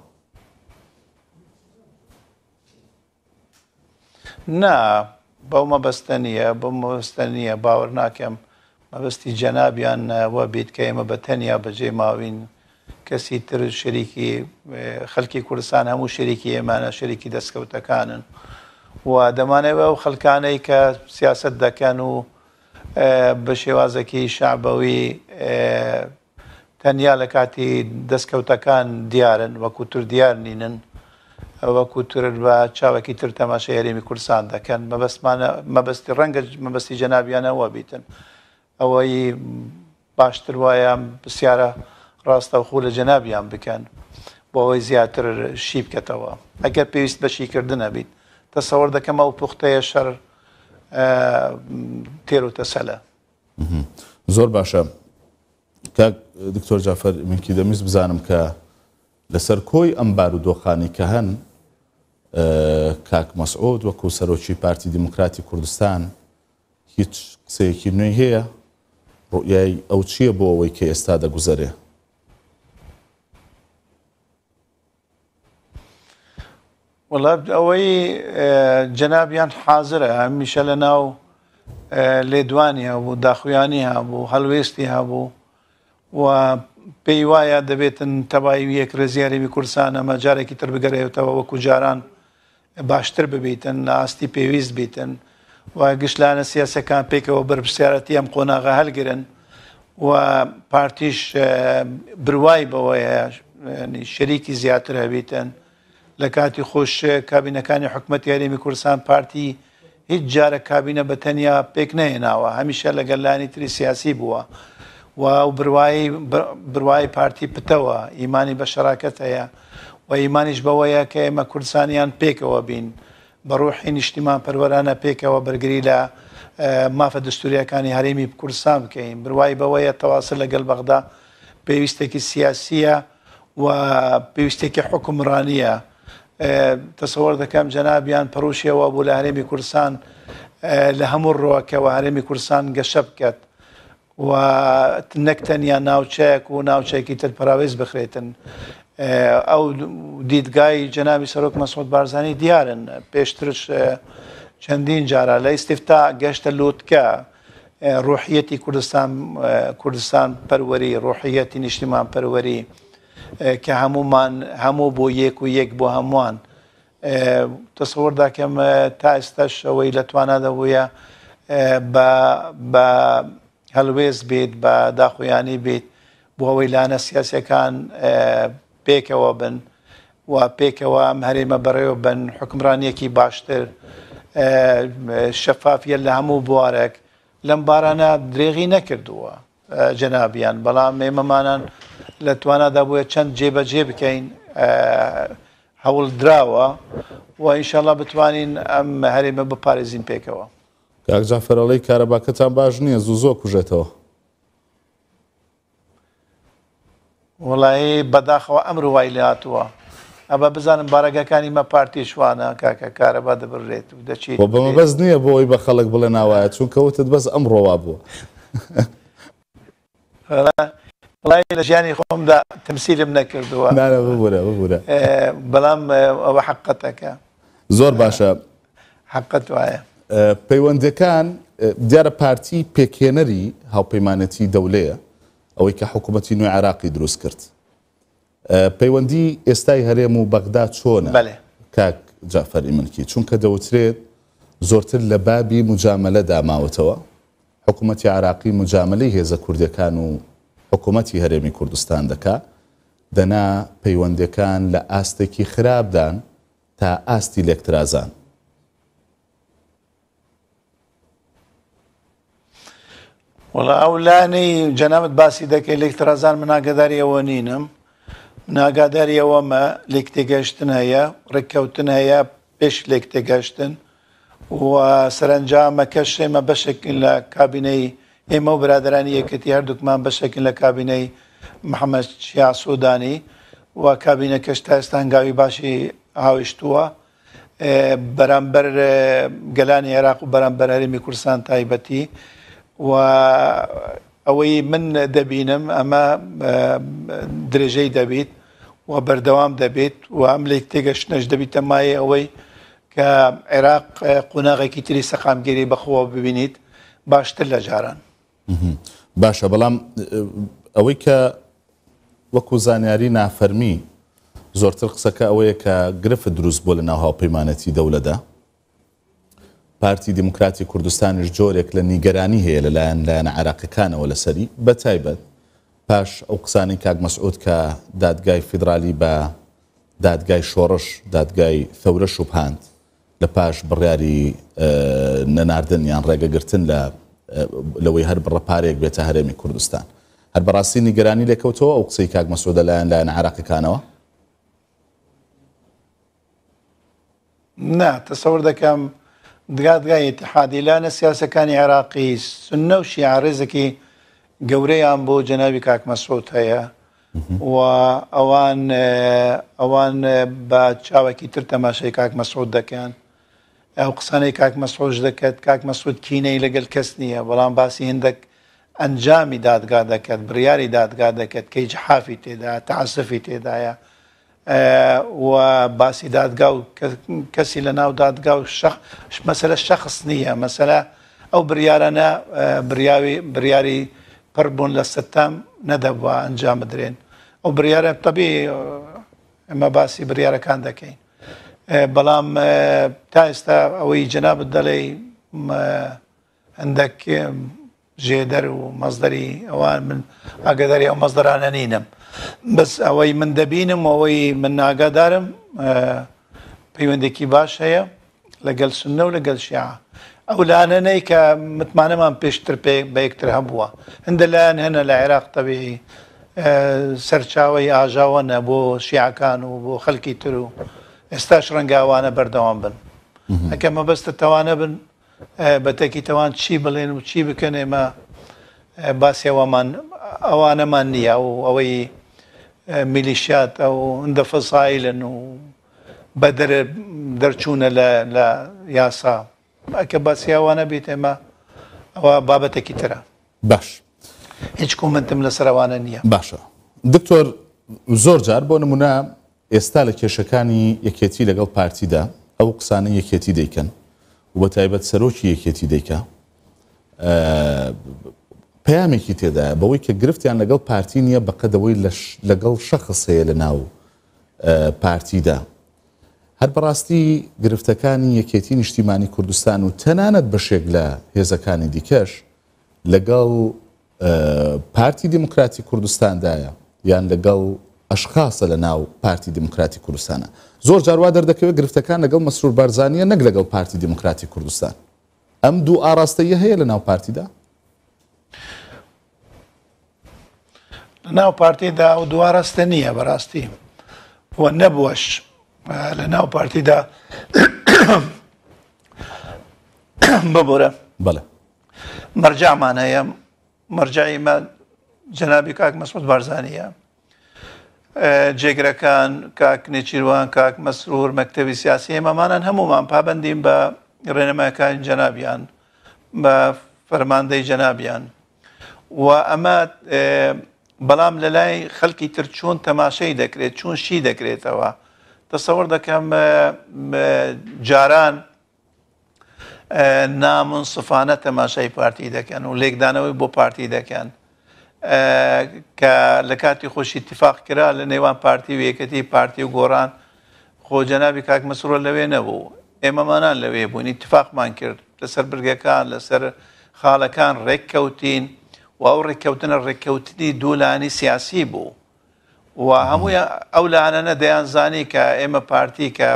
نا بەو مەبەستە نیە بم مەبەستە نییە باوەڕ ناکەم مەبەستی جەنابیان وە بیت کە ئێمە بە تەنیا بەجێ ماوین کەسی تر شەریکی خەلکی کوردستان هەموو شەریکی ئێمانە شەریکی دەستکەوتەکانن و دەمانێت ئەو خەلکانەی کە سیاست دەکەن و بە شێوازەکی شعبەوی تەنیا لە کاتی دەستکەوتەکان دیارن وەکو تور دیار نینن وەکو تور بە چاوەکی تر تەماشە هەرێمی کوردستان دەکەن مەبستمانە مەبستی ڕەنگە مەبستی جەنابیانەوە بیتن ئەوەی باشتر وایە بسیارە ڕاستەوخۆ لە جەنابیان بکەن بۆ ئەوەی زیاتر شی بکەتەوە ئەگەر پێویست بە شیکردنە بیت تەسەوەەر دەکەم ئەو پوختەیە شەر تێر و تەسەلە زۆر باشە دکتۆر جافەر منکی دەمیست بزانم کە لەسەر کۆی ئەمبار و دۆخانی کە هەن کاک مەسعود وەکو سەرۆکی پارتی دیموکراتی کوردستان هیچ قسەیەکی نوێی هەیە ڕۆیایی ئەو چییە بۆ ئەوەی کە ئێستا دەگوزارێ وڵات ئەوەی جەنابیان حاضرە هەمیشە لە ناو لێدوانی هەبوو داخویانی هەبوو هەلوێستی هەبوو و پێی وایە دەبێتن تەبایی یەک رزیارێوی کورسانە ئەمە جارێکی تر بگەڕێتەوە وەکو جاران باشتر ببیتن ناستی پێویست بیتن و گشتلانە سیاسەکان پێکەوە بەرپسیارەتی ئەم قۆناغا هەلگرن و پارتیش بروای بەوەیە شەریکی زیاتر هەبیتن لە کاتی خۆش کابینەکانی حکوومەت یاریمی کوردستان پارتی هیچ جارە کابینە بە تەنیا پێک نەهێناوە هەمیشە لەگەلانی تری سیاسی بووە و بروایی پارتی پتەوە ئیمانی بە شراکەت هەیە و ئیمانیش بەوەیە کە ئێمە کوردسانیان پێکەوە بین بەڕوحی نیشتیمان پەروەرانە پێکەوە بەرگری لە مافە دەستوریەکانی هەرێمی کوردستان بکەین بروایی بەوەیە تەواصل لەگەل بەغدا پێویستێکی سیاسیە و پێویستێکی حکومڕانیە. تەسەوەەر دەکەم جەنابیان پەرۆشیەوە بوو لە هەرێمی کوردستان لە هەموو ڕۆکەوە هەرێمی کوردستان گەشە بکات و نەکتەنیا ناوچەیەک و ناوچەیەکی تەرپراوێز بخرێتن ئەو دیدگای جەناوی سەرۆک مەسۆت بارزانانی دیارن پێشترش چەندین جارە لە ئیسیفتا گەشتە لوتکە ڕوحیەتی کوردستان کوردستان پەروەری ڕوحیەتی نیشتیمان پەروەری کە هەمومان هەموو بۆ یەک و یەک بۆ هەمووان تەسەوە داکەم تا ئێستاش ئەوەی لە توانادەبووە بە هەلوێز بێت بە داخۆیانی بێت بۆ ئەوەی لاەنە سیاسەکان پێکەوە بن و پێکەوە ئەم هەرێمە بەڕێوە بن حکمرانیەکی باشتر شەفافیە لە هەموو بوارێک لەم بارانە درێغی نەکردووە جەنابیان بەڵام ئێمەمانان لە توانادا بووە چەند جێبەجێ بکەین هەوڵ دراوە و ئینشاءله بتوانین ئەم هەرێمە بپارێزین پێکەوە کاکجان فەرەڵی کارەباکەتان باش نییە زوو زۆ کوژێتەوە وڵایی بەداخەوە ئەمر وای لاتووە ئەبە بزانم بارەگەکانی مە پارتی شوانە کاکە کارەبا دەبڕێت و دەچیت بەمە بەس نییە بۆی بە خەڵک بڵێ ناوایە چونکەوتت بەس ئەمڕۆوا بووە. بڵی لە ژیانی خۆمدا تەمسیلم نەکردووە ببوورە ببوورە بەڵام ئەوە حقەتەکە زۆر باشە حقت وایە پەیوەندەکان دیارە پارتی پێکێنەری هاوپەیمانەتی دەولەیە ئەوەی کە حکوومەتی نوێ عراقی دروست کرد پەیوەندی ئێستای هەرێم و بەغدا چۆنە کاک جافەری منکی چونکە دەوترێت زۆرتر لە بابی مجاملە داماوەتەوە حکوومەتتی عراقی مجاملی هێزە کوردەکان و حکوومەتتی هەرێمی کوردستان دەکا دەنا پەیوەندەکان لە ئاستێکی خراپدان تا ئاستی لەکترازان وڵا ئەولانی جەنامەت باسی دەکەی لەکترازان مناگەداریەوە نینم ناگاداریەوەمە لێک تێگەشتن هەیە ڕێککەوتن هەیە پێش لێک تێگەشتن سەرنجامەکە شێمە بەشێک لە کابینەی ئێمە و برادرانی یەکەتی هەردووکمان بەشێکن لە کابینەی محەممەد چیا سوودانی و کابینەکەش تا ئێستا هەنگاوی باشی هاویشتووە بەرامبەر گەلانی عێراق و بەرامبەر هەرمی کورسان تایبەتی و ئەوەی من دەبینم ئەمە درێژەی دەبیت و بەردەوام دەبێت و ئەم لێک تێگەشتنەش دەبیتە مایە ئەوەی کە عێراق قوناغێکی تری سەقامگیری بەخەوە ببینیت باشتر لە جاران باشە بەڵام ئەوەی کە وەکو زانیاری نافەرمی زۆرتر قسەکە ئەوەیە کە گرفت دروست بۆ لە ناوهاوپەیمانەتی دەولەدا پارتی دیموکراتی کوردستانش جۆرێک لە نیگەرانی هەیە لەلایەن لایەن عراقەکانەوە لەسەری بە تایبەت پاش ئەو قسانی کاک مەسعود کە دادگای فیدرالی بە دادگای شۆڕش دادگای فەورە شوپاند لە پاش بڕیاری نەناردن یان ڕێگەگرتن لە لەوەی هەر بڕەپارێک بێتە هەرێمی کوردستان هەر بەڕاستی نیگەرانی لێکەوتەوە ئەو قسەی کاک مەسوودە لایەن لایەن عراقەکانەوە نا تەسەور دەکەم دگاتگای تحادی لاەنە سیاسەکانی عێراقی سنە و شیعڕێزەکی گەورەیان بۆ جەناوی کاک مەسوود هەیە و ئەوان ئەوان بە چاوەکی تر تەماشای کاک مەسعود دەکەن ئەو قسانەی کاک مەسۆژ دەکەت کاک مەسود کینەی لەگەل کەس نییە بەڵام باسی هندێک ئەنجامی دادگا دەکەت بریاری دادگا دەکەت کەی جحافی تێدا تعسفی تێدایە و باسی دادگا و کەسی لە ناو دادگا و مەسلە شخص نییە مەسەلا ئەو بریارانە بریاوی بریاری پڕبوون لە سەتام نەدەبووە ئەنجام بدرێن ئەو بریاە تەبی ئەمە باسی بریارەکان دەکەین بەڵام تا ئێستا ئەوەی جەنابەت دەڵێ هەندێک ژێدەر و مەزدەری ئەوان من ئاگداری ئەو مەزدەرانە نینم بەس ئەوەی من دەبینم ئەوەی من ناگادارم پەیوەندێکی باش هەیە لەگەل سنە و لەگەل شیع ئەو لاانەی کە متمانەمان پێشتر بە یەکتر هەبووە هەندە لایەن هەنە لە عێراق تەبیعی سەرچاوی ئاژاوەنە بۆ شیعکان و بۆ خەلکی تر و ئێستاش ڕەنگاوانە بەردەوام بن ئەکە مەبەستە تەوانە بن بە تێکی تەوان چی بڵێن و چی بکەن ئێمە باسیەوەمان ئەوانەمان نییە و ئەوەی میلیشات ئەو هەندە فەسایلن و بە دەرچوونە لە یاسا ئەکە باسییاوانە بیت ئێمە ئەوە بابەتێکی ترە باش هیچ کومنتم لەسەرەوانە نییە باشە دکتۆر زۆر جار بۆ نمونە ئێستا لە کێشەکانی یەکێتی لەگەڵ پارتیدا ئەو قسانە یەکێتی دەیکەن و بە تایبەت سەرۆکی یەکێتی دەیکا پامێکی تێدا بەوەی کە گرفتیان لەگەڵ پارتی نییە بەقەدەوەی لەگەڵ شەخص هەیە لە ناو پارتیدا هەر بەڕاستی گرفتەکانی یەکێتی نیشتیمانی کوردستان و تەنانەت بەشێک لە هێزەکانی دیکەش لەگەڵ پارتی دیموکراتی کوردستاندایە یان لەگەڵ ئەشخاصە لە ناو پارتی دموکراتی کوردستانە زۆر جاروا دەردەکەوێت گرفتەکان لەگەڵ مەسرور بارزانانیە نەک لەگەڵ پارتی دموکراتی کوردستان ئەم دوو ئاراستەیە هەیە لە ناو پارتیدا ناو پارتیدا و دوواڕاستە نییە بەڕاستی و نەبووەش لە ناو پارتیدا ببورە بڵێ مەرجامانەیە مەرجایمە جەنابی کاک مەسمت بارزانانیە جێگرەکان کاک نێچیروان کاک مەسرور مەکتتەوی سیاسی ئێمەمانان هەمومان پابندیم بە ڕێنەماکان جەنابیان بە فەرماندەی جەنابیان و ئەمە بەڵام لە لای خەڵکی تر چۆن تەماشەی دەکرێت چون شی دەکرێتەوە تەسەوەڕ دەکەم جاران نامون سفانە تەماشای پارتی دەکەن و لێکدانەوەی بۆ پارتی دەکەن. کە لە کاتی خۆشی اتفاق کرا لە نێوان پارتی و یەکەتی پارتی و گۆڕان خۆجەنابی کاک مەسرۆ لەوێ نەبوو ئێمەمانان لەوێ بوونی اتفاقمان کرد لەسەر برگەکان لەسەر خاڵەکان ڕێککەوتین و ئەو ڕێککەوتنە ڕێککەوتنی دوولانی سیاسی بوو و هەمووی ئەو لاانەنە دەیان زانی کە ئێمە پارتی کە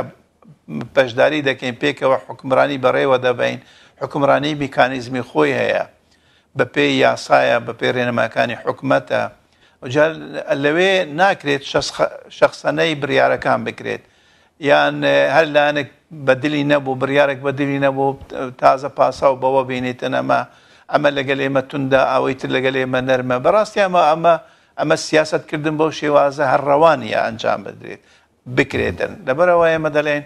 پەشداری دەکەین پێکەوە حکمرانی بەڕێوە دەبین حکمرانی میکانیزمی خۆی هەیە بە پێی یاسایە بە پێ ڕێنەماکانی حکومەتە لەوێ ناکرێت شخصەنەی بریارەکان بکرێت یان هەر لاانێک بەدلی نەبوو بریارێک بەدلی نەبوو تازە پاسا و بەوە بینیتە ئەمە ئەمە لەگەل ئێمە توندا ئەوەیتر لەگەل ئێمە نەرمە بەڕاستی ئەمە ئەمە ئەمە سیاستکردن بەو شێوازە هەر ڕەوانە ئەنجام بدرێت بکرێتن لەبەرەوە ئێمە دەڵێن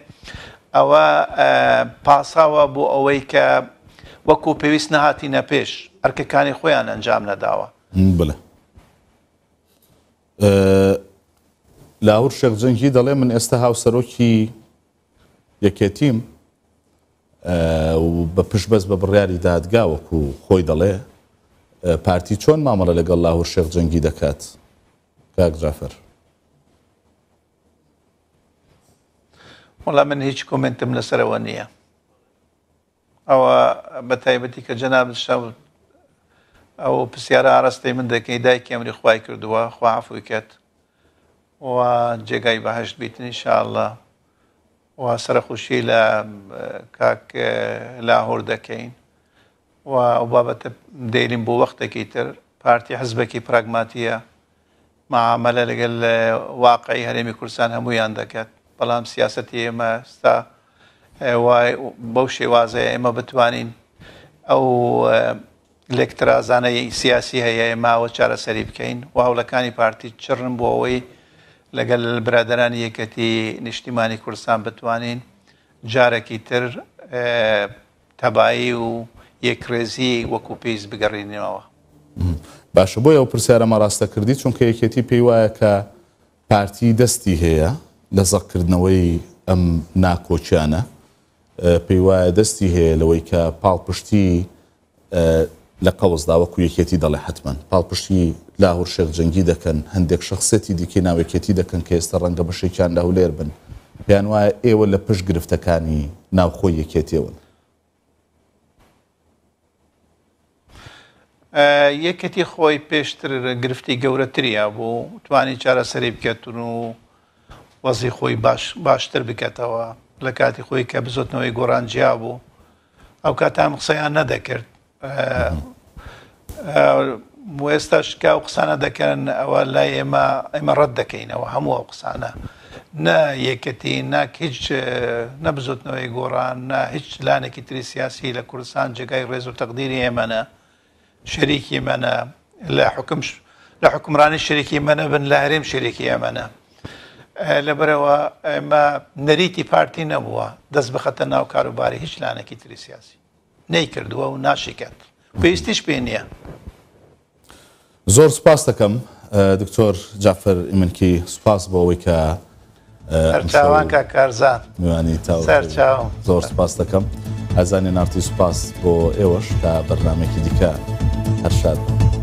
ئەوە پاساوە بۆ ئەوەی کە وەکو پێویست نەهاتی نەپێش ئەرکەکانی خۆیان ئەنجام نەداوە بڵێ لاور شێخجەنگی دەڵێ من ئێستا هاوسەرۆکی یەکێتیم بە پشت بەس بە بڕیاری دادگاوەکو خۆی دەڵێ پارتی چۆن مامەڵە لەگەڵ لاهور شێخجەنگی دەکات کاگرافەر وڵام من هیچ کمنتم لەسەرەوە نییە ئەوە بە تایبەتی کە جەناب شەوت ئەو پرسیارە ئاڕستی من دەکەی دایکی ئەمری خی کردووە خوافوی کەت و جێگای بەهشت بیتنی شله و سرە خوشی لە کاک لاهۆر دەکەین و ئەو بابەتە دەیرین بۆ وەختێکی تر پارتی حزبەکی پراگماتیە معاملە لەگەل واقعی هەرێمی کورسان هەمویان دەکات بەڵام سیاستی ئێمە ستا بەو شێوازەیە ئێمە بتوانین ئەو لێکترازانەی سیاسی هەیە ماوە چارەسەری بکەین واوڵەکانی پارتی چڕن بۆ ئەوەی لەگەل برادرانی یەکەتی نیشتیمانی کوردستان بتوانین جارێکی تر تەبایی و یەکرێزی وەکو پێیز بگەڕینەوە باشە بۆ ئەو پرسیارەمە ڕاستەکردی چونکە یەکێتی پێی وایە کە پارتی دەستی هەیە لە زەقکردنەوەی ئەم ناکۆچیانە پێی وایە دەستی هەیە لەوەی کە پاڵپشتی لە قەوزدا وەکو یەکێتی دەڵێ حتمما پاڵپشتی لاهور شێخ جەنگی دەکەن هەندێک شخصێتی دیکە ناوێکێتی دەکەن کە ئێستا ڕەنگە بەشێکیان لەولێر بن پێیان وایە ئێوە لە پشت گرفتەکانی ناوخۆی یەکێتیەوەن یەکەتی خۆی پێشتر گرفتی گەورەتریا بوو توانی چارەسەری بکەتون و وەزی خۆی باشتر بکاتەوە لە کاتی خۆی کە بزۆتنەوەی گۆرانجیا بوو ئەو کاتان قسەیان نەدەکرد ئێستا شکا و قسانە دەکەن ئەوە لای ئێمە ئێمە ڕەت دەکەینەوە هەموو ئەو قسانە نە یەکەتی ناک هیچ نەبزوتنەوەی گۆڕان نە هیچ لانێکی تری سیاسی لە کوردستان جگای ڕێز و تەقدیری ئێمەە شەریکی منە لە حکم لە حکمڕانی شەرێکی منە بن لە هەرێم شەرێکی ئەمەە لەبەرەوە ئێمە نەریتی پارتی نەبووە دەست بخەتە ناو کاروباری هیچ لانێکی تری سیاسی نەیکردووە و ناشیکات. پێویستیش پێ نییە زۆر سپاس دەکەم دکتۆر جافر ئیمنکی سوپاس بۆ ئەوەی کە چاوان کا کارزان میوانی تا زۆر سپاس دەکەم ئەزانێ نارتی سوپاس بۆ ئێوەش تا بەرنمێکی دیکە هەرشاد بوو.